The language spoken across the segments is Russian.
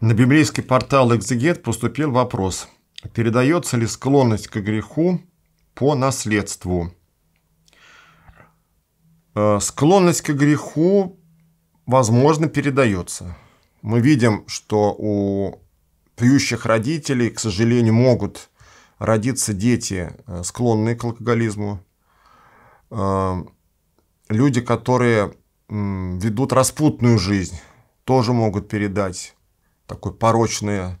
На библейский портал «Экзегет» поступил вопрос, передается ли склонность к греху по наследству. Э, склонность к греху, возможно, передается. Мы видим, что у пьющих родителей, к сожалению, могут родиться дети, э, склонные к алкоголизму. Э, люди, которые ведут распутную жизнь, тоже могут передать такое порочное,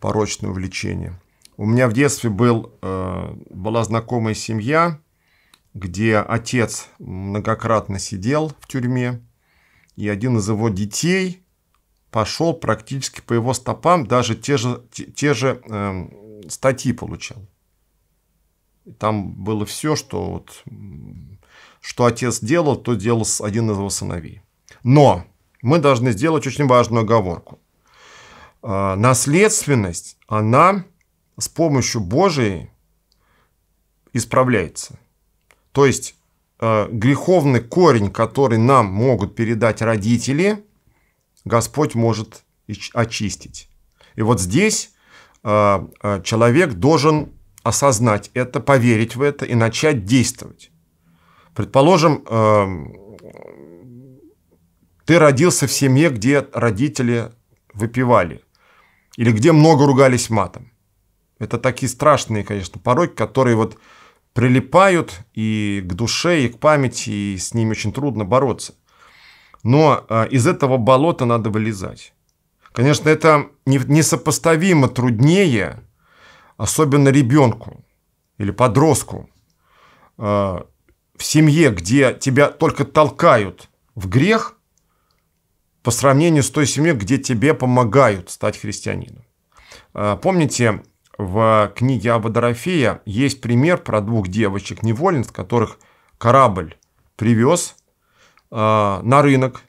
порочное увлечение. У меня в детстве был, э, была знакомая семья, где отец многократно сидел в тюрьме, и один из его детей пошел практически по его стопам, даже те же, те, те же э, статьи получал. там было все, что, вот, что отец делал, то делал один из его сыновей. Но мы должны сделать очень важную оговорку. А, наследственность, она с помощью Божией исправляется. То есть а, греховный корень, который нам могут передать родители, Господь может очистить. И вот здесь а, человек должен осознать это, поверить в это и начать действовать. Предположим, ты родился в семье, где родители выпивали. Или где много ругались матом. Это такие страшные, конечно, пороки, которые вот прилипают и к душе, и к памяти, и с ними очень трудно бороться. Но э, из этого болота надо вылезать. Конечно, это несопоставимо труднее, особенно ребенку или подростку, э, в семье, где тебя только толкают в грех, по сравнению с той семьей, где тебе помогают стать христианином. А, помните, в книге Аба есть пример про двух девочек-невольниц, которых корабль привез а, на рынок,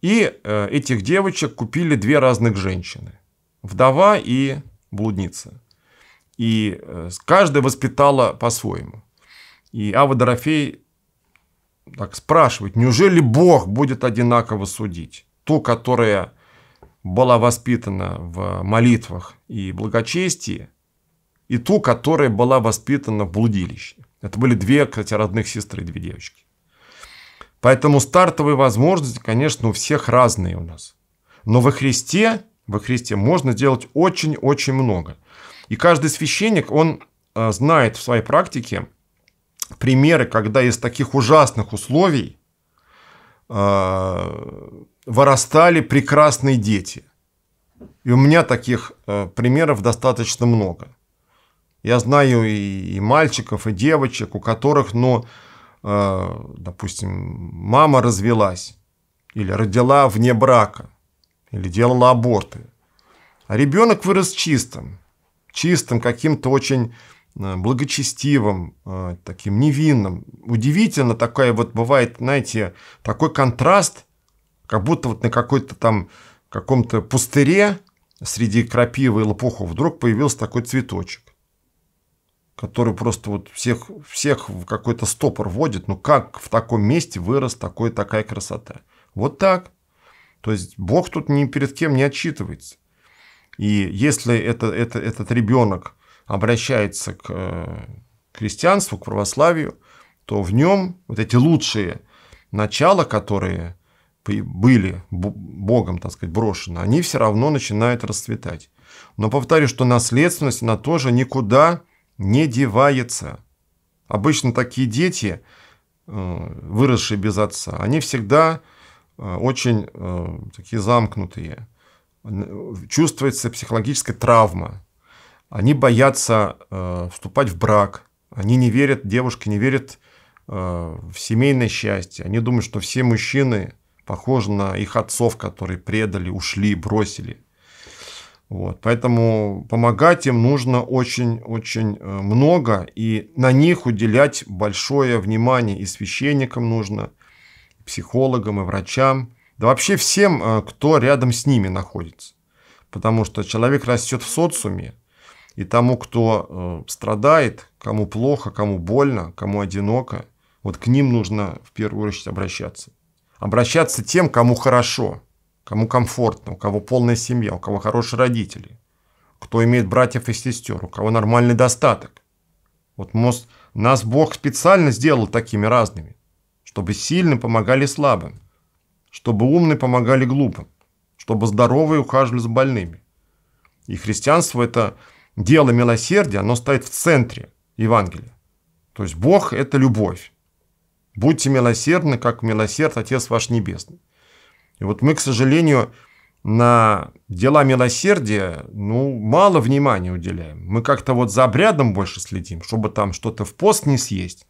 и э, этих девочек купили две разных женщины. Вдова и блудница. И э, каждая воспитала по-своему. И Ава Дорофей так спрашивает, неужели Бог будет одинаково судить? ту, которая была воспитана в молитвах и благочестии, и ту, которая была воспитана в блудилище. Это были две, кстати, родных сестры, две девочки. Поэтому стартовые возможности, конечно, у всех разные у нас. Но во Христе, во Христе можно делать очень-очень много. И каждый священник, он э, знает в своей практике примеры, когда из таких ужасных условий э, вырастали прекрасные дети. И у меня таких э, примеров достаточно много. Я знаю и, и мальчиков, и девочек, у которых, ну, э, допустим, мама развелась или родила вне брака, или делала аборты. А ребенок вырос чистым, чистым, каким-то очень э, благочестивым, э, таким невинным. Удивительно такая вот бывает, знаете, такой контраст – как будто вот на какой-то там каком-то пустыре среди крапивы и лопуха вдруг появился такой цветочек, который просто вот всех, всех в какой-то стопор вводит. Ну как в таком месте вырос такой, такая красота? Вот так. То есть Бог тут ни перед кем не отчитывается. И если это, это, этот ребенок обращается к э, христианству, к православию, то в нем вот эти лучшие начала, которые были Богом, так сказать, брошены, они все равно начинают расцветать. Но повторю, что наследственность, она тоже никуда не девается. Обычно такие дети, э, выросшие без отца, они всегда э, очень э, такие замкнутые. Чувствуется психологическая травма. Они боятся вступать в брак. Они не верят, девушки не верят в семейное счастье. Они думают, что все мужчины похоже на их отцов, которые предали, ушли, бросили. Вот. Поэтому помогать им нужно очень-очень э, много, и на них уделять большое внимание и священникам нужно, и психологам, и врачам, да вообще всем, э, кто рядом с ними находится. Потому что человек растет в социуме, и тому, кто э, страдает, кому плохо, кому больно, кому одиноко, вот к ним нужно в первую очередь обращаться обращаться тем, кому хорошо, кому комфортно, у кого полная семья, у кого хорошие родители, кто имеет братьев и сестер, у кого нормальный достаток. Вот мост, нас Бог специально сделал такими разными, чтобы сильные помогали слабым, чтобы умные помогали глупым, чтобы здоровые ухаживали за больными. И христианство – это дело милосердия, оно стоит в центре Евангелия. То есть Бог – это любовь. Будьте милосердны, как милосерд Отец ваш Небесный. И вот мы, к сожалению, на дела милосердия, ну, мало внимания уделяем. Мы как-то вот за обрядом больше следим, чтобы там что-то в пост не съесть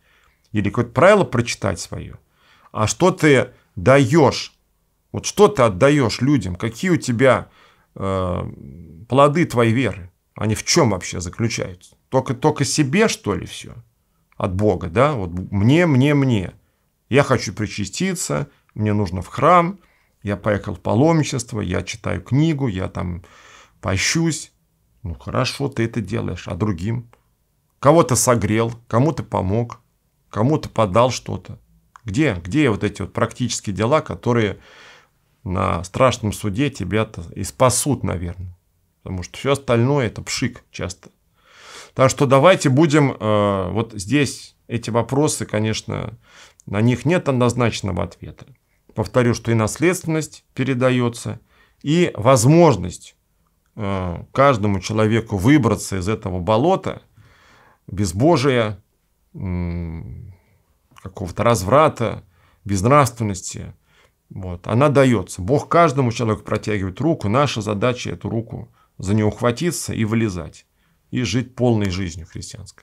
или какое-то правило прочитать свое. А что ты даешь? Вот что ты отдаешь людям? Какие у тебя э, плоды твоей веры? Они в чем вообще заключаются? Только, только себе, что ли, все? От Бога, да? Вот мне, мне, мне. Я хочу причаститься, мне нужно в храм, я поехал в паломничество, я читаю книгу, я там пощусь. Ну, хорошо, ты это делаешь, а другим? Кого-то согрел, кому-то помог, кому-то подал что-то. Где, где вот эти вот практические дела, которые на страшном суде тебя-то и спасут, наверное? Потому что все остальное это пшик часто. Так что давайте будем э, вот здесь эти вопросы, конечно, на них нет однозначного ответа. Повторю, что и наследственность передается, и возможность э, каждому человеку выбраться из этого болота, безбожия, какого-то разврата, безнравственности. Вот, она дается. Бог каждому человеку протягивает руку. Наша задача эту руку за нее ухватиться и вылезать. И жить полной жизнью христианской.